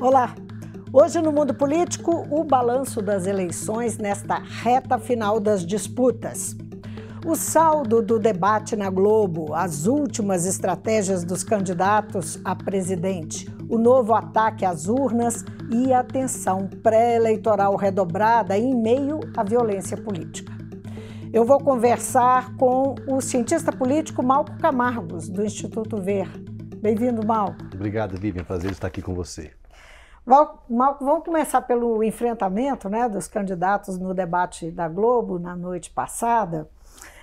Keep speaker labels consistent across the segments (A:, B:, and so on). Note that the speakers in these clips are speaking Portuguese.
A: Olá! Hoje no mundo político, o balanço das eleições nesta reta final das disputas. O saldo do debate na Globo, as últimas estratégias dos candidatos a presidente, o novo ataque às urnas e a tensão pré-eleitoral redobrada em meio à violência política. Eu vou conversar com o cientista político Malco Camargos, do Instituto Ver. Bem-vindo, Malco.
B: Obrigado, Lívia. É um prazer estar aqui com você.
A: Vamos começar pelo enfrentamento né, dos candidatos no debate da Globo na noite passada.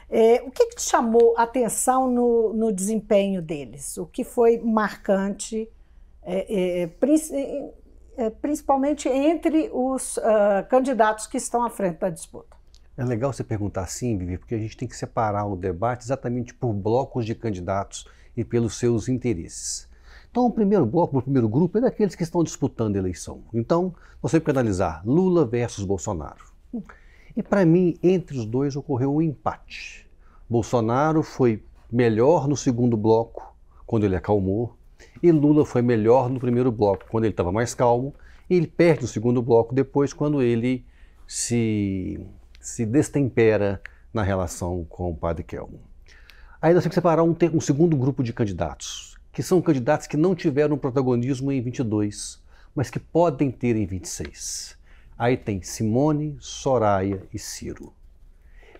A: É, o que, que, te chamou atenção no, no, desempenho deles? O que foi marcante, é, é, principalmente entre os uh, candidatos que estão à frente da disputa?
B: É legal você perguntar assim, Vivi, porque a gente tem que separar o debate exatamente por blocos de candidatos e pelos seus interesses. Então, o primeiro bloco, o primeiro grupo é daqueles que estão disputando a eleição. Então, nós temos que analisar Lula versus Bolsonaro. E para mim, entre os dois ocorreu um empate. Bolsonaro foi melhor no segundo bloco, quando ele acalmou, e Lula foi melhor no primeiro bloco, quando ele estava mais calmo, e ele perde no segundo bloco depois, quando ele se, se destempera na relação com o padre Kelmo. Aí nós temos que separar um, um segundo grupo de candidatos que são candidatos que não tiveram protagonismo em 22, mas que podem ter em 26. Aí tem Simone, Soraya e Ciro.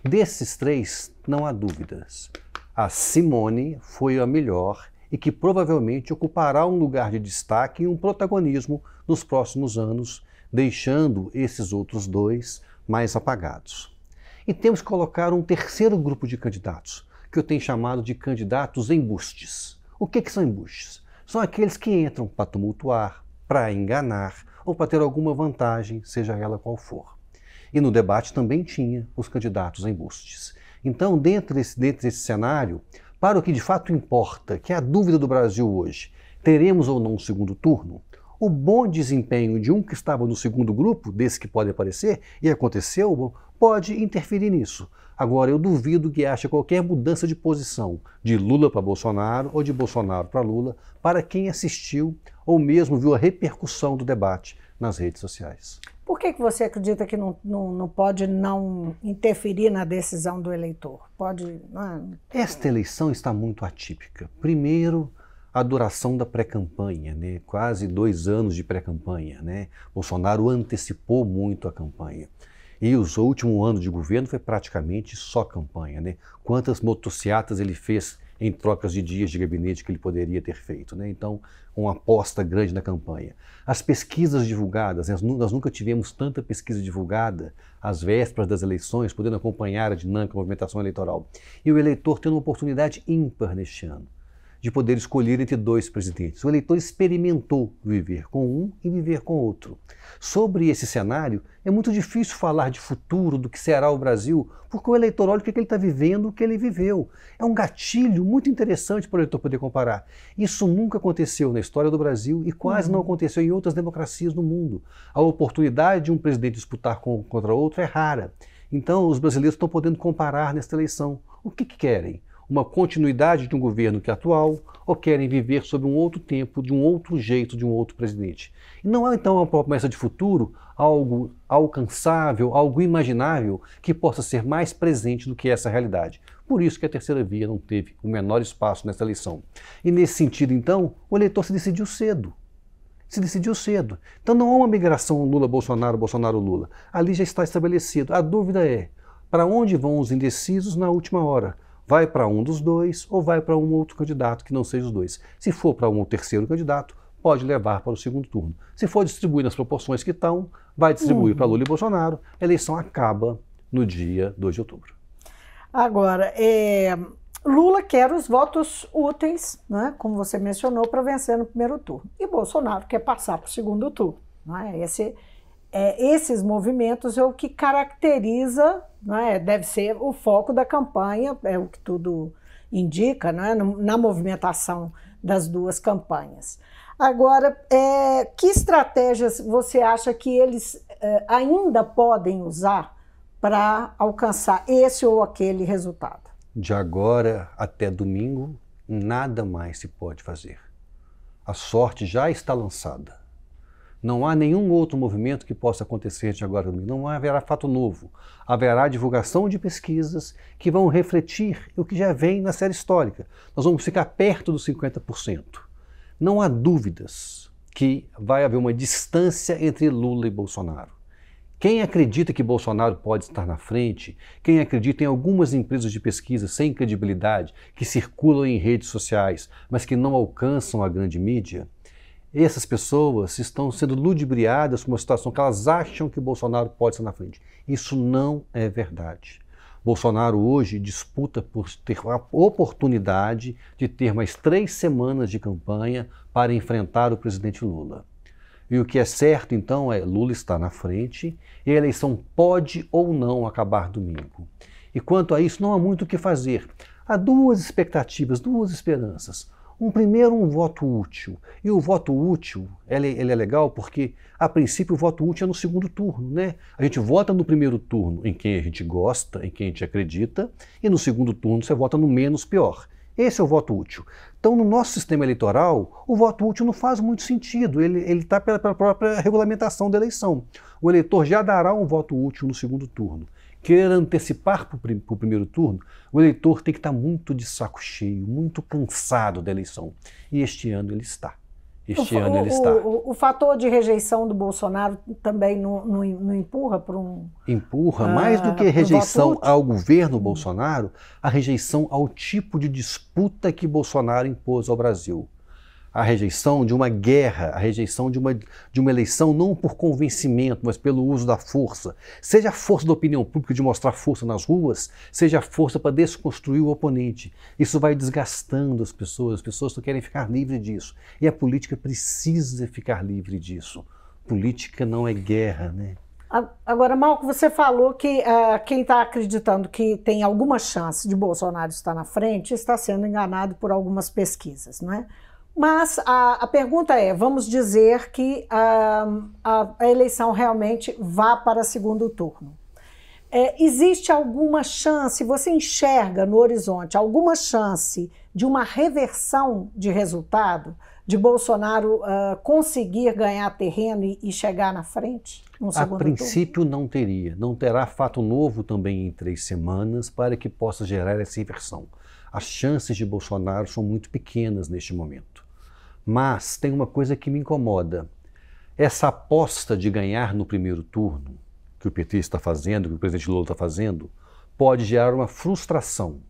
B: Desses três, não há dúvidas. A Simone foi a melhor e que provavelmente ocupará um lugar de destaque e um protagonismo nos próximos anos, deixando esses outros dois mais apagados. E temos que colocar um terceiro grupo de candidatos, que eu tenho chamado de candidatos embustes. O que, é que são embustes? São aqueles que entram para tumultuar, para enganar ou para ter alguma vantagem, seja ela qual for. E no debate também tinha os candidatos a embustes. Então, dentro desse, dentro desse cenário, para o que de fato importa, que é a dúvida do Brasil hoje, teremos ou não um segundo turno? O bom desempenho de um que estava no segundo grupo, desse que pode aparecer, e aconteceu, pode interferir nisso. Agora, eu duvido que haja qualquer mudança de posição de Lula para Bolsonaro ou de Bolsonaro para Lula para quem assistiu ou mesmo viu a repercussão do debate nas redes sociais.
A: Por que, que você acredita que não, não, não pode não interferir na decisão do eleitor? Pode. Não... Né?
B: Esta eleição está muito atípica. Primeiro, a duração da pré-campanha, né? quase dois anos de pré-campanha. Né? Bolsonaro antecipou muito a campanha. E o seu último ano de governo foi praticamente só campanha. Né? Quantas motocicletas ele fez em trocas de dias de gabinete que ele poderia ter feito. Né? Então, uma aposta grande na campanha. As pesquisas divulgadas, nós nunca tivemos tanta pesquisa divulgada às vésperas das eleições, podendo acompanhar a dinâmica, a movimentação eleitoral. E o eleitor tendo uma oportunidade ímpar neste ano de poder escolher entre dois presidentes. O eleitor experimentou viver com um e viver com outro. Sobre esse cenário, é muito difícil falar de futuro, do que será o Brasil, porque o eleitor olha o que ele está vivendo, o que ele viveu. É um gatilho muito interessante para o eleitor poder comparar. Isso nunca aconteceu na história do Brasil e quase uhum. não aconteceu em outras democracias no mundo. A oportunidade de um presidente disputar com, contra outro é rara. Então, os brasileiros estão podendo comparar nesta eleição. O que, que querem? uma continuidade de um governo que é atual ou querem viver sob um outro tempo, de um outro jeito, de um outro presidente. E não há é, então uma promessa de futuro, algo alcançável, algo imaginável que possa ser mais presente do que essa realidade. Por isso que a terceira via não teve o menor espaço nessa eleição. E nesse sentido, então, o eleitor se decidiu cedo se decidiu cedo. Então não há uma migração Lula-Bolsonaro, Bolsonaro-Lula. Ali já está estabelecido. A dúvida é para onde vão os indecisos na última hora? vai para um dos dois ou vai para um outro candidato que não seja os dois. Se for para um terceiro candidato, pode levar para o segundo turno. Se for distribuir nas proporções que estão, vai distribuir uhum. para Lula e Bolsonaro. A eleição acaba
A: no dia 2 de outubro. Agora, é, Lula quer os votos úteis, né, como você mencionou, para vencer no primeiro turno. E Bolsonaro quer passar para o segundo turno. Né? Esse é, esses movimentos é o que caracteriza, né, deve ser o foco da campanha, é o que tudo indica, né, na movimentação das duas campanhas. Agora, é, que estratégias você acha que eles é, ainda podem usar para alcançar esse ou aquele resultado?
B: De agora até domingo, nada mais se pode fazer. A sorte já está lançada. Não há nenhum outro movimento que possa acontecer de agora, não haverá fato novo. Haverá divulgação de pesquisas que vão refletir o que já vem na série histórica. Nós vamos ficar perto dos 50%. Não há dúvidas que vai haver uma distância entre Lula e Bolsonaro. Quem acredita que Bolsonaro pode estar na frente, quem acredita em algumas empresas de pesquisa sem credibilidade que circulam em redes sociais, mas que não alcançam a grande mídia, essas pessoas estão sendo ludibriadas com uma situação que elas acham que Bolsonaro pode estar na frente. Isso não é verdade. Bolsonaro hoje disputa por ter a oportunidade de ter mais três semanas de campanha para enfrentar o presidente Lula. E o que é certo, então, é Lula está na frente e a eleição pode ou não acabar domingo. E quanto a isso, não há muito o que fazer. Há duas expectativas, duas esperanças. Um primeiro, um voto útil. E o voto útil, ele, ele, é legal porque, a princípio, o voto útil é no segundo turno, né? A gente vota no primeiro turno em quem a gente gosta, em quem a gente acredita, e no segundo turno você vota no menos pior. Esse é o voto útil. Então, no nosso sistema eleitoral, o voto útil não faz muito sentido, ele está pela, pela própria regulamentação da eleição. O eleitor já dará um voto útil no segundo turno queira antecipar para o primeiro turno, o eleitor tem que estar tá muito de saco cheio, muito cansado da eleição. E este ano ele está. Este o, ano ele o, está.
A: O, o, fator de rejeição do Bolsonaro também não, não empurra para um.
B: Empurra, ah, mais do que rejeição ao governo Bolsonaro, a rejeição ao tipo de disputa que Bolsonaro impôs ao Brasil a rejeição de uma guerra, a rejeição de uma, de uma eleição, não por convencimento, mas pelo uso da força. Seja a força da opinião pública de mostrar força nas ruas, seja a força para desconstruir o oponente. Isso vai desgastando as pessoas, as pessoas só querem ficar livres disso. E a política precisa ficar livre disso. Política não é guerra, né?
A: Agora, Malco, você falou que uh, quem está acreditando que tem alguma chance de Bolsonaro estar na frente está sendo enganado por algumas pesquisas, não é? Mas a, a, pergunta é: vamos dizer que a, a, a eleição realmente vá para segundo turno. É, existe alguma chance, você enxerga no horizonte alguma chance de uma reversão de resultado, de Bolsonaro uh, conseguir ganhar terreno e, e, chegar na frente? No a princípio
B: turno? não teria, não terá fato novo também em três semanas para que possa gerar essa inversão. As chances de Bolsonaro são muito pequenas neste momento. Mas tem uma coisa que me incomoda. Essa aposta de ganhar no primeiro turno, que o PT está fazendo, que o presidente Lula está fazendo, pode gerar uma frustração.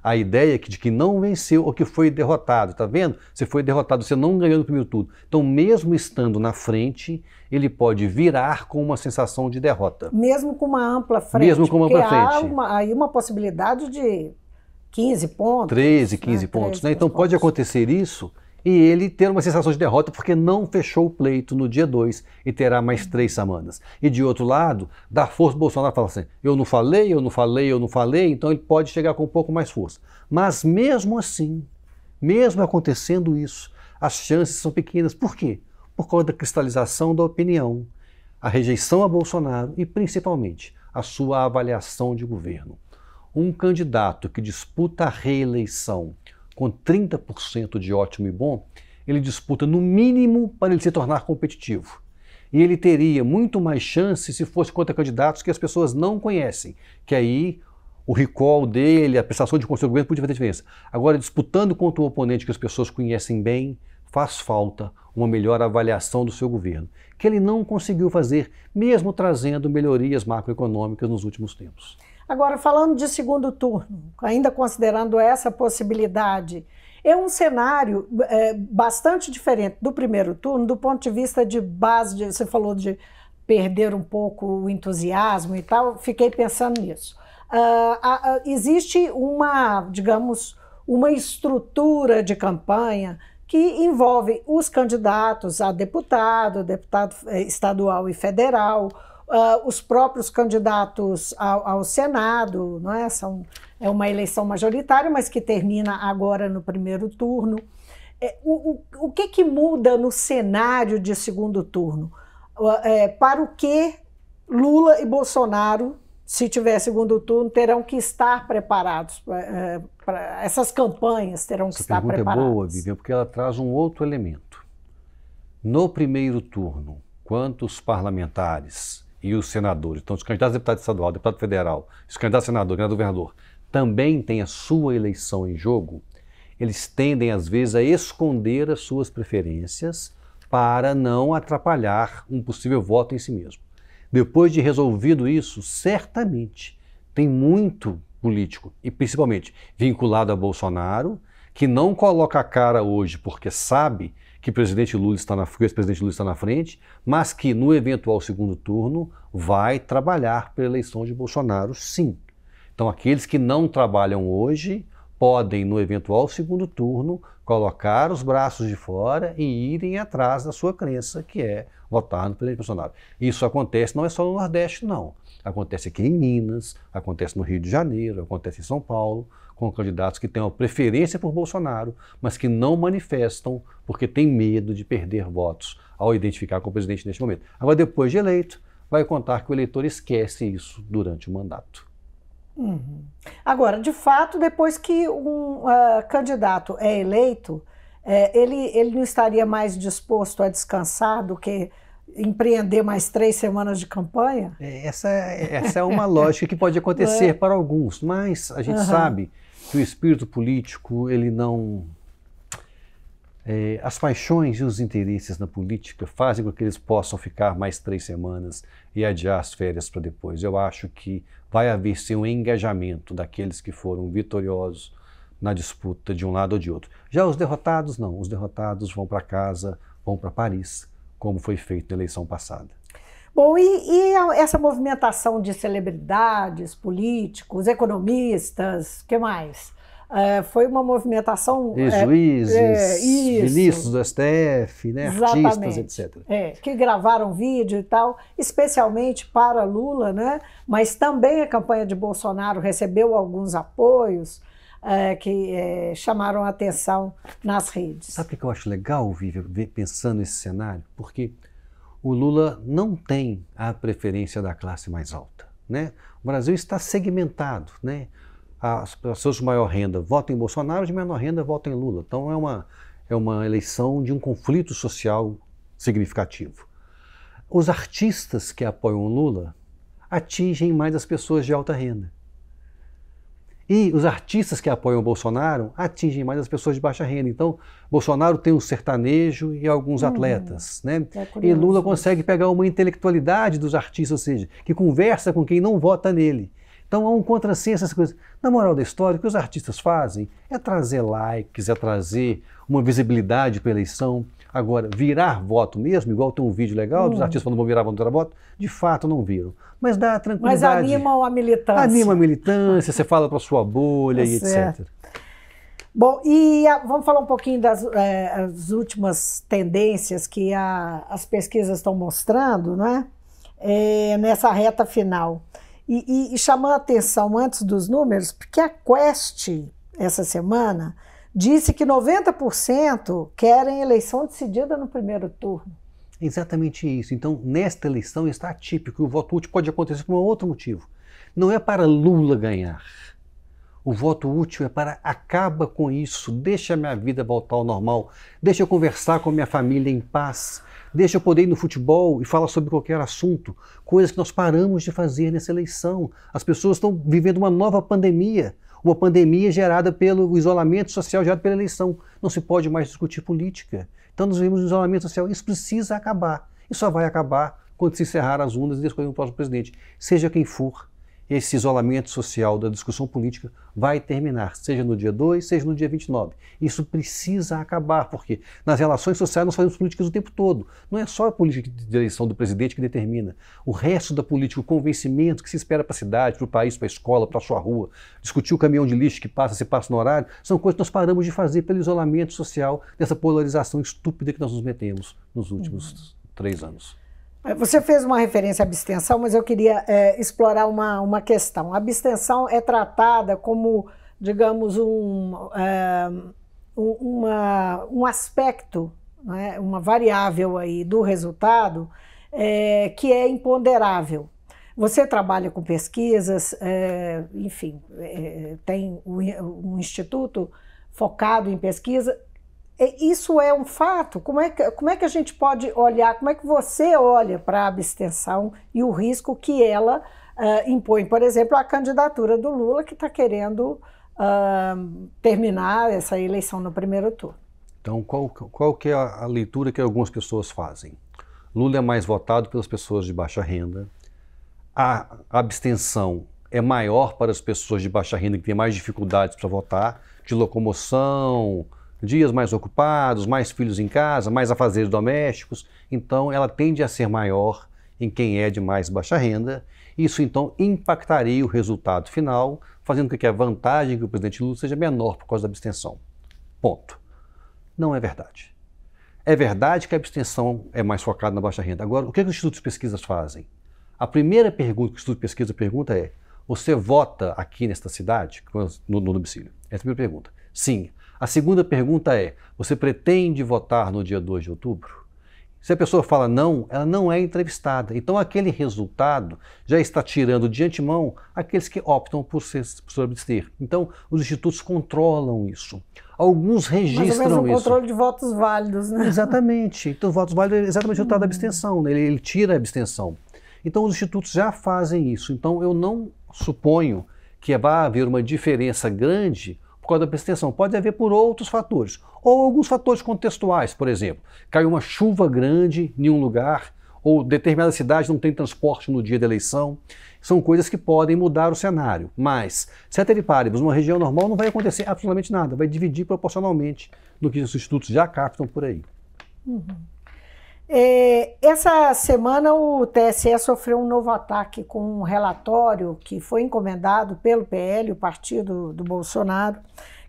B: A ideia de que não venceu ou que foi derrotado, está vendo? Você foi derrotado, você não ganhou no primeiro turno. Então, mesmo estando na frente, ele pode virar com uma sensação de derrota.
A: Mesmo com uma ampla frente. Mesmo com uma ampla frente. Há uma, aí uma possibilidade de 15 pontos.
B: 13, 15 né? pontos. 13, né? Então, pode pontos. acontecer isso e ele ter uma sensação de derrota porque não fechou o pleito no dia 2 e terá mais três semanas. E de outro lado, da força Bolsonaro fala assim: eu não falei, eu não falei, eu não falei, então ele pode chegar com um pouco mais força. Mas mesmo assim, mesmo acontecendo isso, as chances são pequenas. Por quê? Por causa da cristalização da opinião, a rejeição a Bolsonaro e principalmente a sua avaliação de governo. Um candidato que disputa a reeleição com 30% de ótimo e bom, ele disputa no mínimo para ele se tornar competitivo. E ele teria muito mais chance se fosse contra candidatos que as pessoas não conhecem, que aí o recall dele, a prestação de governo podia fazer diferença. Agora, disputando contra um oponente que as pessoas conhecem bem, faz falta uma melhor avaliação do seu governo, que ele não conseguiu fazer, mesmo trazendo melhorias macroeconômicas nos últimos tempos.
A: Agora, falando de segundo turno, ainda considerando essa possibilidade, é um cenário é, bastante diferente do primeiro turno, do ponto de vista de base. De, você falou de perder um pouco o entusiasmo e tal, fiquei pensando nisso. Uh, uh, existe uma, digamos, uma estrutura de campanha que envolve os candidatos a deputado, deputado eh, estadual e federal, Uh, os próprios candidatos ao, ao Senado, não é? São, é uma eleição majoritária, mas que termina agora no primeiro turno. É, o, o, o que, que muda no cenário de segundo turno? Uh, é, para o que Lula e Bolsonaro, se tiver segundo turno, terão que estar preparados eh, eh, para, essas campanhas terão Essa que estar preparadas. É boa, Vivian,
B: porque ela traz um outro elemento. No primeiro turno, quantos parlamentares e os senadores. Então, os candidatos a deputado estadual, deputado federal, os candidatos a senador, candidato a governador, também têm a sua eleição em jogo, eles tendem, às vezes, a esconder as suas preferências para não atrapalhar um possível voto em si mesmo. Depois de resolvido isso, certamente tem muito político, e principalmente vinculado a Bolsonaro, que não coloca a cara hoje porque sabe que o presidente Lula está na frente, presidente Lula está na frente, mas que no eventual segundo turno vai trabalhar pela eleição de Bolsonaro, sim. Então aqueles que não trabalham hoje podem, no eventual segundo turno, colocar os braços de fora e irem atrás da sua crença, que é votar no presidente Bolsonaro. Isso acontece não é só no Nordeste, não. Acontece aqui em Minas, acontece no Rio de Janeiro, acontece em São Paulo, com candidatos que têm uma preferência por Bolsonaro, mas que não manifestam porque têm medo de perder votos ao identificar com o presidente neste momento. Agora, depois de eleito, vai contar que o eleitor esquece isso durante o mandato.
A: Uhum. Agora, de fato, depois que um uh, candidato é eleito, é, ele, ele não estaria mais disposto a descansar do que empreender mais três semanas de campanha? É, essa, é, essa é uma lógica que pode acontecer é?
B: para alguns, mas a gente uhum. sabe que o espírito político ele não eh, as paixões e os interesses na política fazem com que eles possam ficar mais três semanas e adiar as férias para depois. Eu acho que vai haver sim um engajamento daqueles que foram vitoriosos na disputa de um lado ou de outro. Já os derrotados, não. Os derrotados vão para casa, vão para Paris, como foi feito na eleição passada.
A: Bom, e, e, essa movimentação de celebridades, políticos, economistas, que mais? É, foi uma movimentação. E juízes, é, é, ministros
B: do STF, né, artistas, etc.
A: É, que gravaram vídeo e tal, especialmente para Lula, né? mas também a campanha de Bolsonaro recebeu alguns apoios. É, que é, chamaram a atenção nas redes.
B: Sabe o que eu acho legal, Vivian, pensando nesse cenário? Porque o Lula não tem a preferência da classe mais alta. Né? O Brasil está segmentado. Né? as pessoas de maior renda votam em Bolsonaro, as de menor renda votam em Lula. Então é uma, é uma eleição de um conflito social significativo. Os artistas que apoiam Lula atingem mais as pessoas de alta renda. E os artistas que apoiam Bolsonaro atingem mais as pessoas de baixa renda. Então, Bolsonaro tem um sertanejo e alguns hum, atletas. Né? É e Lula consegue pegar uma intelectualidade dos artistas, ou seja, que conversa com quem não vota nele então há um contrassenso essa coisa. Na moral da história, o que os artistas fazem é trazer likes, é trazer uma visibilidade para a eleição. Agora, virar voto mesmo, igual tem um vídeo legal hum. dos artistas falando vão virar, vão virar voto, de fato não viram.
A: Mas dá tranquilidade. Mas anima a militância. Anima a
B: militância, você fala para sua bolha é e certo. etc.
A: Bom, e a, vamos falar um pouquinho das é, últimas tendências que a, as pesquisas estão mostrando, né? É, eh, nessa reta final. E, e, e chamou a atenção antes dos números, porque a Quest, essa semana, disse que 90% querem eleição decidida no primeiro turno.
B: Exatamente isso. Então, nesta eleição está atípico. O voto útil pode acontecer por um outro motivo. Não é para Lula ganhar o voto útil é para acaba com isso, deixa minha vida voltar ao normal, deixa eu conversar com a minha família em paz, deixa eu poder ir no futebol e falar sobre qualquer assunto, coisas que nós paramos de fazer nessa eleição. As pessoas estão vivendo uma nova pandemia, uma pandemia gerada pelo isolamento social gerado pela eleição. Não se pode mais discutir política. Então nós vivemos um isolamento social, isso precisa acabar. E só vai acabar quando se encerrar as urnas e escolher o próximo presidente, seja quem for esse isolamento social da discussão política vai terminar, seja no dia 2, seja no dia 29. Isso precisa acabar, porque nas relações sociais nós fazemos políticas o tempo todo. Não é só a política de eleição do presidente que determina. O resto da política, o convencimento que se espera para a cidade, para o país, para a escola, para a sua rua, discutir o caminhão de lixo que passa, se passa no horário, são coisas que nós paramos de fazer pelo isolamento social, dessa polarização estúpida que nós nos metemos nos últimos uhum. três
A: anos. Você fez uma referência à abstenção, mas eu queria é, explorar uma, uma questão. A abstenção é tratada como, digamos, um, é, uma, um aspecto, né, uma variável aí do resultado é, que é imponderável. Você trabalha com pesquisas, é, enfim, é, tem um, um instituto focado em pesquisa é, isso é um fato? Como é, que, como é que a gente pode olhar, como é que você olha para a abstenção e o risco que ela uh, impõe? Por exemplo, a candidatura do Lula, que está querendo uh, terminar essa eleição no primeiro turno.
B: Então, qual, qual que é a, a leitura que algumas pessoas fazem? Lula é mais votado pelas pessoas de baixa renda, a abstenção é maior para as pessoas de baixa renda que têm mais dificuldades para votar, de locomoção, dias mais ocupados, mais filhos em casa, mais afazeres domésticos, então ela tende a ser maior em quem é de mais baixa renda. Isso então impactaria o resultado final, fazendo com que a vantagem do presidente Lula seja menor por causa da abstenção. Ponto. Não é verdade. É verdade que a abstenção é mais focada na baixa renda. Agora, o que, é que os institutos de pesquisas fazem? A primeira pergunta que o Instituto de Pesquisa pergunta é: você vota aqui nesta cidade, no, no domicílio? Essa é a primeira pergunta. Sim. A segunda pergunta é: você pretende votar no dia 2 de outubro? Se a pessoa fala não, ela não é entrevistada. Então, aquele resultado já está tirando de antemão aqueles que optam por se, por abster. Então, os institutos controlam isso. Alguns registram isso. ou menos um controle
A: de votos válidos, né?
B: Exatamente. Então, votos válidos é exatamente o resultado hum. da uhum. abstenção. Né? Ele, ele tira a abstenção. Então, os institutos já fazem isso. Então, eu não suponho que vai haver uma diferença grande por causa da precipitação, pode haver por outros fatores, ou alguns fatores contextuais, por exemplo, caiu uma chuva grande em um lugar, ou determinada cidade não tem transporte no dia da eleição, são coisas que podem mudar o cenário, mas é paribus, uma região normal não vai acontecer absolutamente nada, vai dividir proporcionalmente no que os institutos já captam por aí.
A: Uhum. É, essa semana o TSE sofreu um novo ataque com um relatório que foi encomendado pelo PL, o partido do Bolsonaro,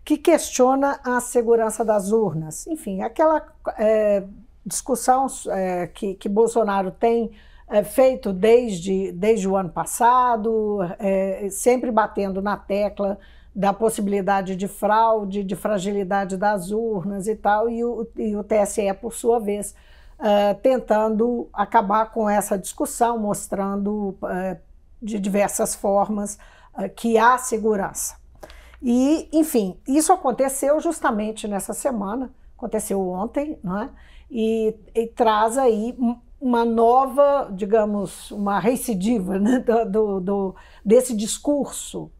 A: que questiona a segurança das urnas. Enfim, aquela é, discussão é, que, que Bolsonaro tem é, feito desde, desde o ano passado, é, sempre batendo na tecla da possibilidade de fraude, de fragilidade das urnas e tal, e o, e o TSE, por sua vez, eh, tentando acabar com essa discussão, mostrando eh, de diversas formas eh, que há segurança. E, enfim, isso aconteceu justamente nessa semana, aconteceu ontem, né? e, e traz aí uma nova, digamos, uma recidiva né? do, do, desse discurso.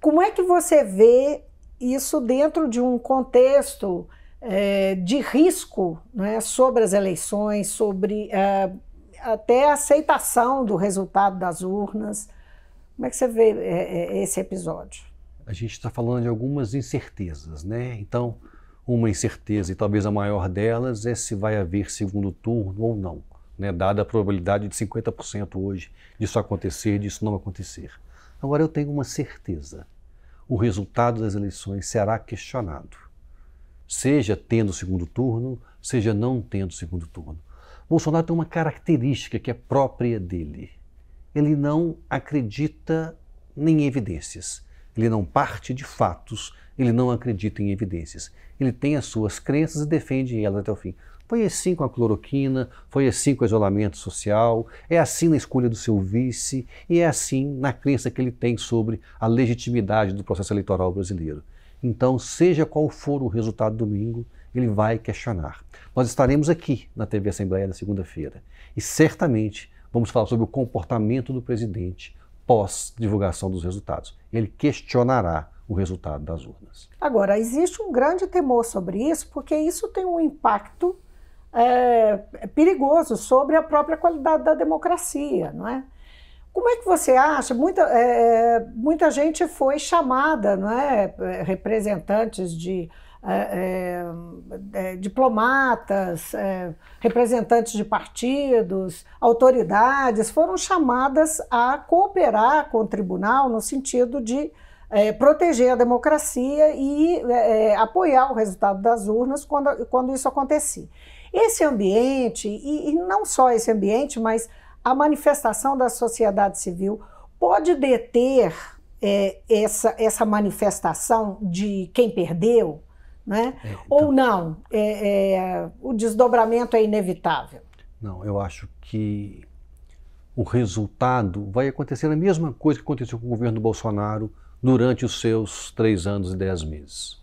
A: Como é que você vê isso dentro de um contexto é, de risco né, sobre as eleições, sobre é, até a aceitação do resultado das urnas. Como é que você vê é, é, esse episódio?
B: A gente está falando de algumas incertezas, né? Então, uma incerteza, e talvez a maior delas, é se vai haver segundo turno ou não, né? dada a probabilidade de 50% hoje disso acontecer, disso não acontecer. Agora, eu tenho uma certeza: o resultado das eleições será questionado seja tendo segundo turno, seja não tendo segundo turno. Bolsonaro tem uma característica que é própria dele. Ele não acredita nem em evidências. Ele não parte de fatos, ele não acredita em evidências. Ele tem as suas crenças e defende elas até o fim. Foi assim com a cloroquina, foi assim com o isolamento social, é assim na escolha do seu vice e é assim na crença que ele tem sobre a legitimidade do processo eleitoral brasileiro. Então, seja qual for o resultado domingo, ele vai questionar. Nós estaremos aqui na TV Assembleia na segunda-feira e certamente vamos falar sobre o comportamento do presidente pós divulgação dos resultados. Ele questionará o resultado das urnas.
A: Agora, existe um grande temor sobre isso, porque isso tem um impacto é, perigoso sobre a própria qualidade da democracia, não é? Como é que você acha? Muita, é, é muita gente foi chamada, não é? é representantes de é, é, é diplomatas, representantes de partidos, autoridades, foram chamadas a cooperar com o tribunal no sentido de proteger a democracia e apoiar o resultado das urnas quando, quando isso acontecia. Esse ambiente, e, e não só esse ambiente, mas a manifestação da sociedade civil pode deter é, essa, essa manifestação de quem perdeu, né? É, então... Ou não? É, é, o desdobramento é inevitável?
B: Não, eu acho que o resultado vai acontecer a mesma coisa que aconteceu com o governo Bolsonaro durante os seus três anos e dez meses.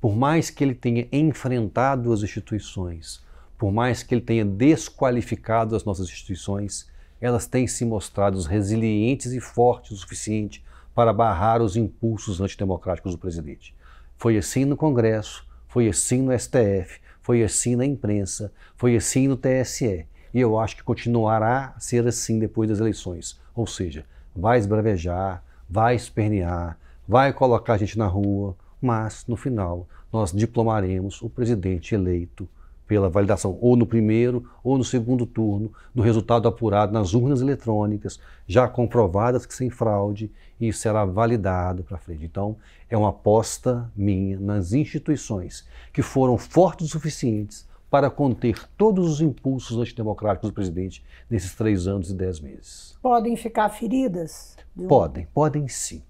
B: Por mais que ele tenha enfrentado as instituições, por mais que ele tenha desqualificado as nossas instituições, elas têm se mostrado resilientes e fortes o suficiente para barrar os impulsos antidemocráticos do presidente. Foi assim no Congresso, foi assim no STF, foi assim na imprensa, foi assim no TSE. E eu acho que continuará a ser assim depois das eleições. Ou seja, vai esbravejar, vai espernear, vai colocar a gente na rua, mas no final nós diplomaremos o presidente eleito pela validação ou no primeiro ou no segundo turno do resultado apurado nas urnas eletrônicas, já comprovadas que sem fraude, e será validado para frente. Então, é uma aposta minha nas instituições que foram fortes o suficientes para conter todos os impulsos antidemocráticos do presidente nesses três anos e dez meses.
A: Podem ficar feridas? Um... Podem,
B: podem sim.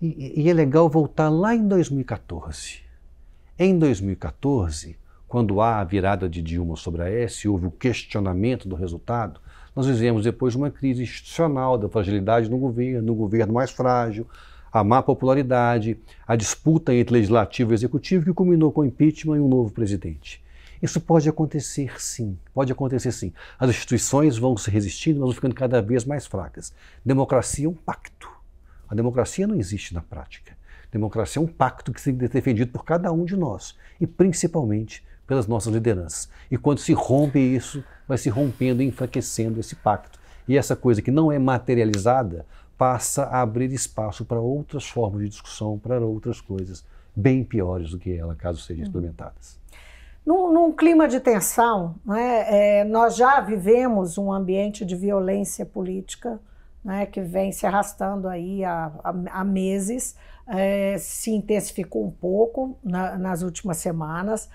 B: E, e é legal voltar lá em 2014. Em 2014, quando há a virada de Dilma sobre a S, houve o questionamento do resultado, nós vivemos depois uma crise institucional da fragilidade no governo, no governo mais frágil, a má popularidade, a disputa entre legislativo e executivo que culminou com o impeachment e um novo presidente. Isso pode acontecer sim, pode acontecer sim. As instituições vão se resistindo, mas vão ficando cada vez mais fracas. Democracia é um pacto. A democracia não existe na prática. Democracia é um pacto que tem que ser defendido por cada um de nós e principalmente pelas nossas lideranças. E quando se rompe isso, vai se rompendo e enfraquecendo esse pacto. E essa coisa que não é materializada passa a abrir espaço para outras formas de discussão, para outras coisas bem piores do que ela, caso sejam uhum. implementadas.
A: Num, num clima de tensão, né, é, nós já vivemos um ambiente de violência política né, que vem se arrastando aí há, há, há meses, é, se intensificou um pouco na, nas últimas semanas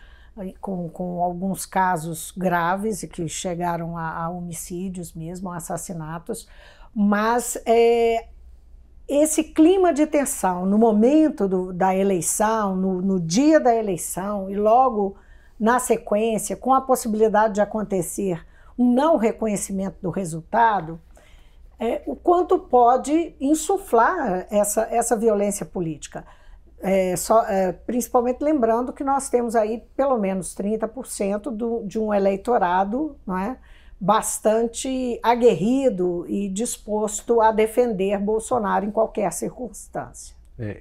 A: com, com alguns casos graves e que chegaram a, a homicídios mesmo, a assassinatos, mas é, esse clima de tensão no momento do, da eleição, no, no dia da eleição e logo na sequência, com a possibilidade de acontecer um não reconhecimento do resultado, é, o quanto pode insuflar essa, essa violência política. É, só, é, principalmente lembrando que nós temos aí pelo menos 30% do, de um eleitorado não é, bastante aguerrido e disposto a defender Bolsonaro em qualquer circunstância.
B: É,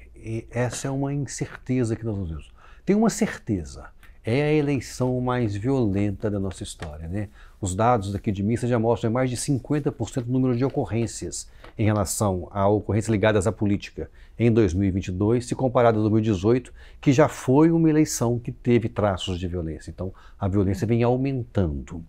B: essa é uma incerteza que nós temos. Tem uma certeza, é a eleição mais violenta da nossa história, né? Os dados aqui de Missa já mostram mais de 50% do número de ocorrências em relação a ocorrências ligadas à política em 2022, se comparado a 2018, que já foi uma eleição que teve traços de violência. Então, a violência vem aumentando.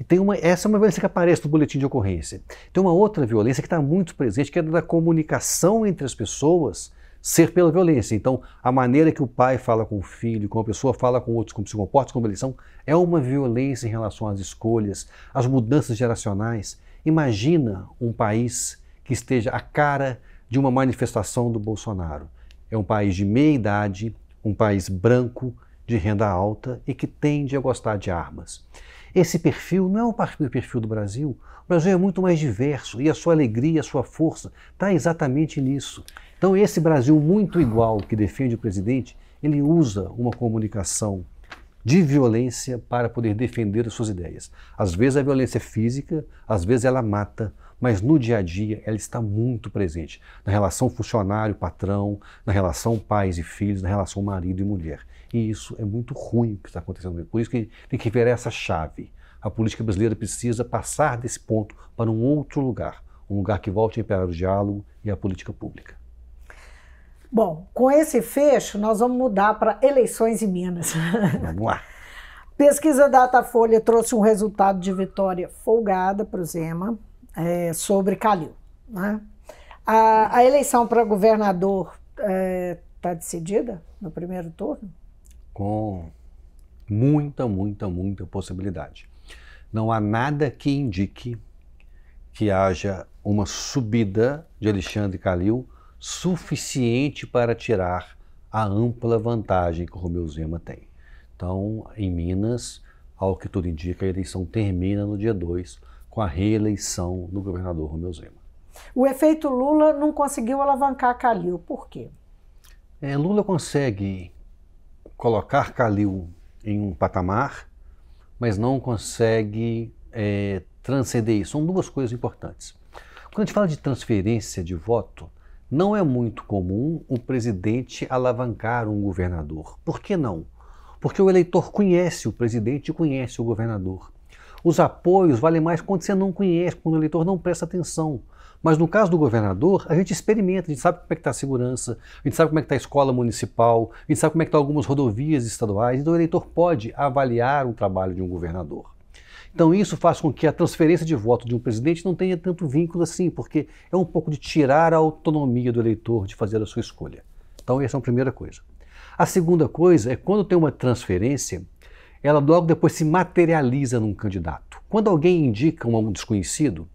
B: E tem uma, essa é uma violência que aparece no boletim de ocorrência. Tem uma outra violência que está muito presente, que é da comunicação entre as pessoas ser pela violência. Então, a maneira que o pai fala com o filho, como a pessoa fala com outros, como se comporta, como eles são, é uma violência em relação às escolhas, às mudanças geracionais. Imagina um país que esteja à cara de uma manifestação do Bolsonaro. É um país de meia idade, um país branco, de renda alta e que tende a gostar de armas. Esse perfil não é o perfil do Brasil. O Brasil é muito mais diverso e a sua alegria, a sua força está exatamente nisso. Então, esse Brasil muito igual que defende o presidente, ele usa uma comunicação de violência para poder defender as suas ideias. Às vezes a violência é física, às vezes ela mata, mas no dia a dia ela está muito presente na relação funcionário-patrão, na relação pais e filhos, na relação marido e mulher. E isso é muito ruim o que está acontecendo. Por isso que tem que ver essa chave. A política brasileira precisa passar desse ponto para um outro lugar, um lugar que volte a imperar o diálogo e a política pública.
A: Bom, com esse fecho, nós vamos mudar para eleições em Minas. Vamos lá. Pesquisa Datafolha trouxe um resultado de vitória folgada para o Zema é, sobre Calil. Né? A, a, eleição para governador está é, tá decidida no primeiro turno?
B: Com muita, muita, muita possibilidade. Não há nada que indique que haja uma subida de Alexandre Calil suficiente para tirar a ampla vantagem que o Romeu Zema tem. Então, em Minas, ao que tudo indica, a eleição termina no dia 2 com a reeleição do governador Romeu Zema.
A: O efeito Lula não conseguiu alavancar Calil. Por quê?
B: É, Lula consegue colocar Calil em um patamar mas não consegue é, transcender isso. São duas coisas importantes. Quando a gente fala de transferência de voto, não é muito comum o presidente alavancar um governador. Por que não? Porque o eleitor conhece o presidente e conhece o governador. Os apoios valem mais quando você não conhece, quando o eleitor não presta atenção. Mas no caso do governador, a gente experimenta, a gente sabe como é que está a segurança, a gente sabe como é que está a escola municipal, a gente sabe como é que estão tá algumas rodovias estaduais, então o eleitor pode avaliar o trabalho de um governador. Então isso faz com que a transferência de voto de um presidente não tenha tanto vínculo assim, porque é um pouco de tirar a autonomia do eleitor de fazer a sua escolha. Então essa é a primeira coisa. A segunda coisa é quando tem uma transferência, ela logo depois se materializa num candidato. Quando alguém indica um desconhecido,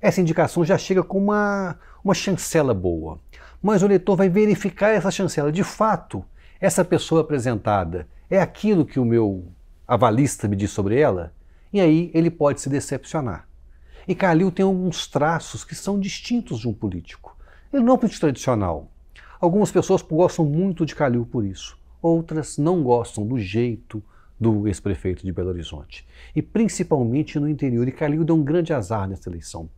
B: essa indicação já chega com uma, uma chancela boa. Mas o leitor vai verificar essa chancela. De fato, essa pessoa apresentada é aquilo que o meu avalista me diz sobre ela? E aí ele pode se decepcionar. E Calil tem alguns traços que são distintos de um político. Ele não é um político tradicional. Algumas pessoas gostam muito de Calil por isso. Outras não gostam do jeito do ex-prefeito de Belo Horizonte. E principalmente no interior. E Calil deu um grande azar nessa eleição.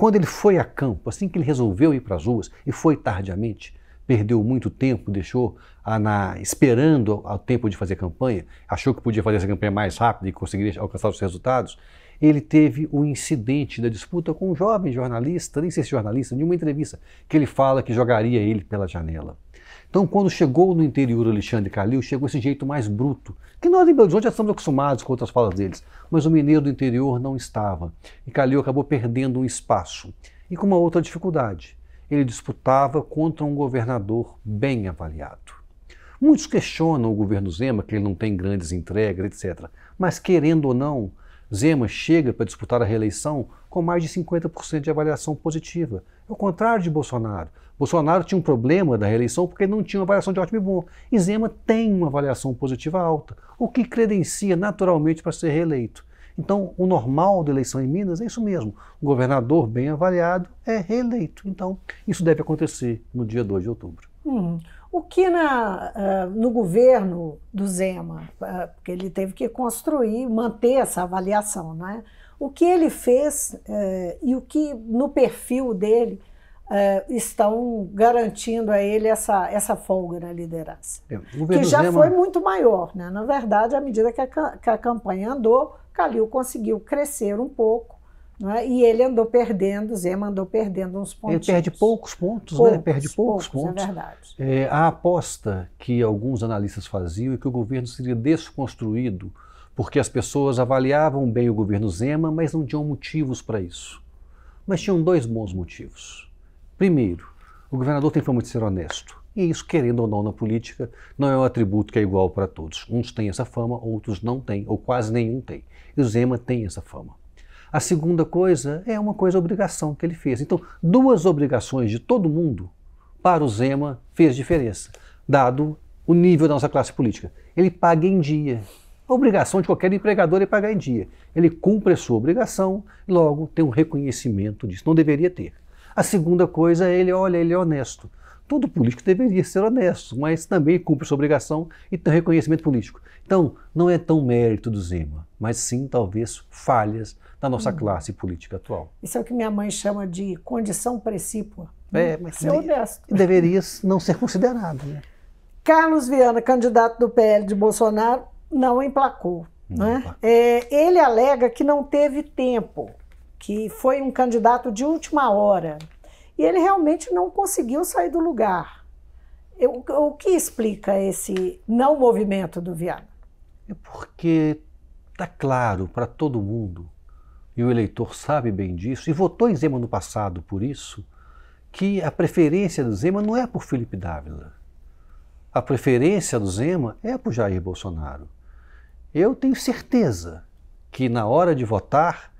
B: Quando ele foi a campo, assim que ele resolveu ir para as ruas, e foi tardiamente, perdeu muito tempo, deixou na, esperando ao tempo de fazer campanha, achou que podia fazer essa campanha mais rápida e conseguir alcançar os resultados, ele teve um incidente da disputa com um jovem jornalista, nem sei se jornalista, de uma entrevista, que ele fala que jogaria ele pela janela. Então, quando chegou no interior Alexandre Calil, chegou esse jeito mais bruto, que nós em Belo Horizonte já estamos acostumados com outras falas deles, mas o mineiro do interior não estava. E Calil acabou perdendo um espaço. E com uma outra dificuldade, ele disputava contra um governador bem avaliado. Muitos questionam o governo Zema, que ele não tem grandes entregas, etc. Mas, querendo ou não, Zema chega para disputar a reeleição com mais de 50% de avaliação positiva. É o contrário de Bolsonaro. Bolsonaro tinha um problema da reeleição porque não tinha uma avaliação de ótimo e bom. E Zema tem uma avaliação positiva alta, o que credencia naturalmente para ser reeleito. Então, o normal da eleição em Minas é isso mesmo. O governador bem avaliado é reeleito. Então, isso deve acontecer no dia 2 de outubro.
A: Uhum. O que na, eh, no governo do Zema, eh, porque ele teve que construir, manter essa avaliação, né? o que ele fez eh, e o que no perfil dele estão garantindo a ele essa, essa folga na liderança. É, que já Zema... foi muito maior. Né? Na verdade, à medida que a, que a campanha andou, Calil conseguiu crescer um pouco é? E ele andou perdendo, Zema andou perdendo uns pontos. Né? Ele
B: perde poucos é pontos, poucos, né? Perde poucos,
A: poucos pontos. É verdade.
B: É, a aposta que alguns analistas faziam é que o governo seria desconstruído, porque as pessoas avaliavam bem o governo Zema, mas não tinham motivos para isso. Mas tinham dois bons motivos. Primeiro, o governador tem fama de ser honesto. E isso, querendo ou não, na política, não é um atributo que é igual para todos. Uns têm essa fama, outros não têm, ou quase nenhum tem. E o Zema tem essa fama. A segunda coisa é uma coisa obrigação que ele fez. Então, duas obrigações de todo mundo para o Zema fez diferença, dado o nível da nossa classe política. Ele paga em dia. A obrigação de qualquer empregador é pagar em dia. Ele cumpre a sua obrigação, logo tem um reconhecimento disso. Não deveria ter. A segunda coisa é ele, olha, ele é honesto todo político deveria ser honesto, mas também cumpre sua obrigação e tem reconhecimento político. Então, não é tão mérito do Zema, mas sim talvez falhas da nossa hum. classe política atual.
A: Isso é o que minha mãe chama de condição precípua. É, né? mas ser honesto. Deveria não ser considerado. Né? Carlos Viana, candidato do PL de Bolsonaro, não emplacou. Não né? emplacou. É, ele alega que não teve tempo, que foi um candidato de última hora e ele realmente não conseguiu sair do lugar. Eu, o que explica esse não movimento do Viana?
B: É porque está claro para todo mundo, e o eleitor sabe bem disso, e votou em Zema no passado por isso, que a preferência do Zema não é por Felipe Dávila. A preferência do Zema é por Jair Bolsonaro. Eu tenho certeza que na hora de votar,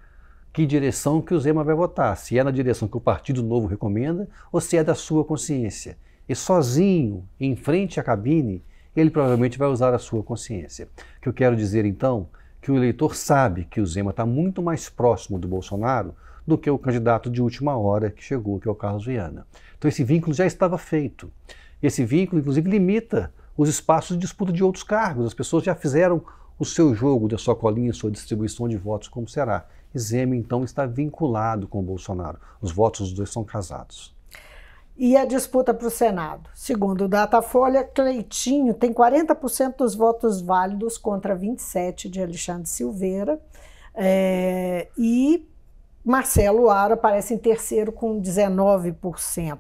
B: que direção que o Zema vai votar, se é na direção que o Partido Novo recomenda ou se é da sua consciência. E sozinho, em frente à cabine, ele provavelmente vai usar a sua consciência. O que eu quero dizer então que o eleitor sabe que o Zema está muito mais próximo do Bolsonaro do que o candidato de última hora que chegou, que é o Carlos Viana. Então esse vínculo já estava feito. Esse vínculo, inclusive, limita os espaços de disputa de outros cargos. As pessoas já fizeram o seu jogo da sua colinha, sua distribuição de votos, como será. E então, está vinculado com Bolsonaro. Os votos dos dois são casados.
A: E a disputa para o Senado? Segundo o Datafolha, Cleitinho tem 40% dos votos válidos contra 27% de Alexandre Silveira. É, e Marcelo Ara aparece em terceiro com 19%.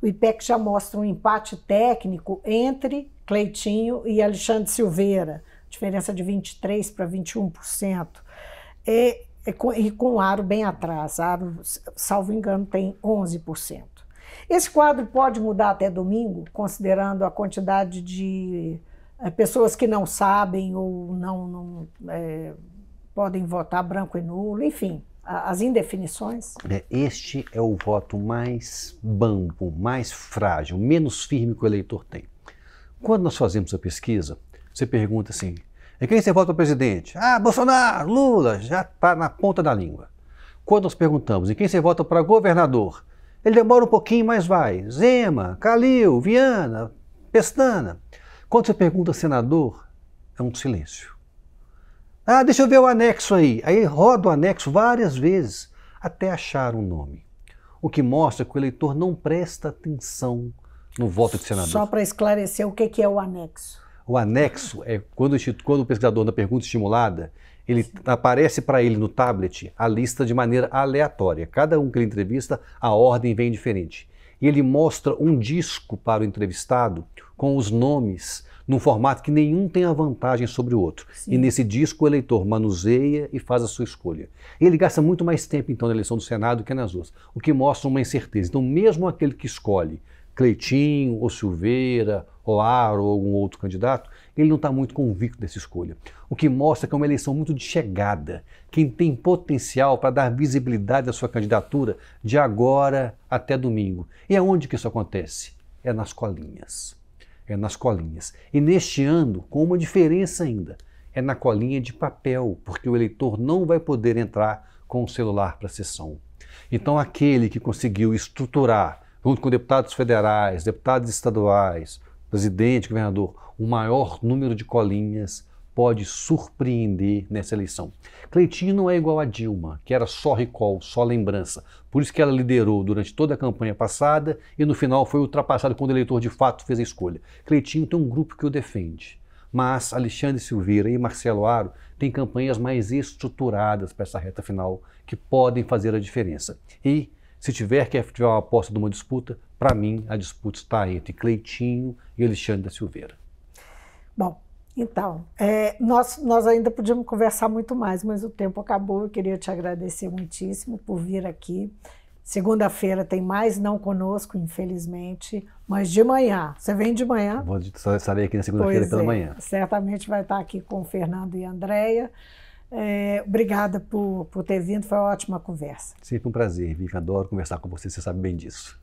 A: O IPEC já mostra um empate técnico entre Cleitinho e Alexandre Silveira diferença de 23% para 21%. E, e, é, é com, e com aro bem atrás, aro, salvo engano, tem 11%. Esse quadro pode mudar até domingo, considerando a quantidade de é, pessoas que não sabem ou não, não é, podem votar branco e nulo, enfim, as indefinições.
B: É, este é o voto mais bambo, mais frágil, menos firme que o eleitor tem. Quando nós fazemos a pesquisa, você pergunta assim: e é quem você vota para presidente? Ah, Bolsonaro, Lula, já está na ponta da língua. Quando nós perguntamos em quem você vota para governador, ele demora um pouquinho, mas vai. Zema, Calil, Viana, Pestana. Quando você pergunta senador, é um silêncio. Ah, deixa eu ver o anexo aí. Aí roda o anexo várias vezes até achar um nome. O que mostra que o eleitor não presta atenção no voto de senador. Só
A: para esclarecer o que é o anexo.
B: O anexo é quando o, quando o pesquisador, na pergunta estimulada, ele Sim. aparece para ele no tablet a lista de maneira aleatória. Cada um que ele entrevista, a ordem vem diferente. E ele mostra um disco para o entrevistado com os nomes num formato que nenhum tem a vantagem sobre o outro. Sim. E nesse disco o eleitor manuseia e faz a sua escolha. Ele gasta muito mais tempo então na eleição do Senado que nas outras, o que mostra uma incerteza. Então, mesmo aquele que escolhe Cleitinho ou Silveira ou algum outro candidato, ele não está muito convicto dessa escolha. O que mostra que é uma eleição muito de chegada. Quem tem potencial para dar visibilidade à sua candidatura de agora até domingo. E aonde onde que isso acontece? É nas colinhas. É nas colinhas. E neste ano, com uma diferença ainda, é na colinha de papel, porque o eleitor não vai poder entrar com o celular para a sessão. Então, aquele que conseguiu estruturar, junto com deputados federais, deputados estaduais, presidente, governador, o maior número de colinhas pode surpreender nessa eleição. Cleitinho não é igual a Dilma, que era só recall, só lembrança. Por isso que ela liderou durante toda a campanha passada e no final foi ultrapassado quando o eleitor de fato fez a escolha. Cleitinho tem um grupo que o defende. Mas Alexandre Silveira e Marcelo Aro têm campanhas mais estruturadas para essa reta final que podem fazer a diferença. E se tiver que efetivar uma aposta de uma disputa, para mim a disputa está entre Cleitinho e Alexandre da Silveira.
A: Bom, então, é, nós, nós ainda podíamos conversar muito mais, mas o tempo acabou. Eu queria te agradecer muitíssimo por vir aqui. Segunda-feira tem mais, não conosco, infelizmente, mas de manhã. Você vem de manhã?
B: Vou estarei aqui na segunda-feira pela é, manhã.
A: Certamente vai estar aqui com o Fernando e a Andréia. É, obrigada por, por ter vindo, foi uma ótima conversa.
B: Sempre um prazer, Vivi. Adoro conversar com você, você sabe bem disso.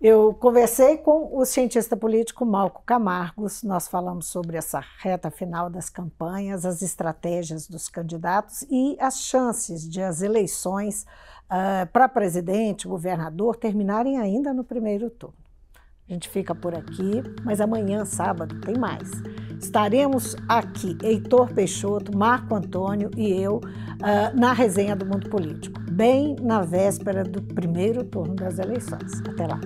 A: Eu conversei com o cientista político Malco Camargos. Nós falamos sobre essa reta final das campanhas, as estratégias dos candidatos e as chances de as eleições uh, ah, para presidente, governador, terminarem ainda no primeiro turno. A gente fica por aqui, mas amanhã, sábado, tem mais. Estaremos aqui, Heitor Peixoto, Marco Antônio e eu, ah, na resenha do Mundo Político, bem na véspera do primeiro turno das eleições. Até lá.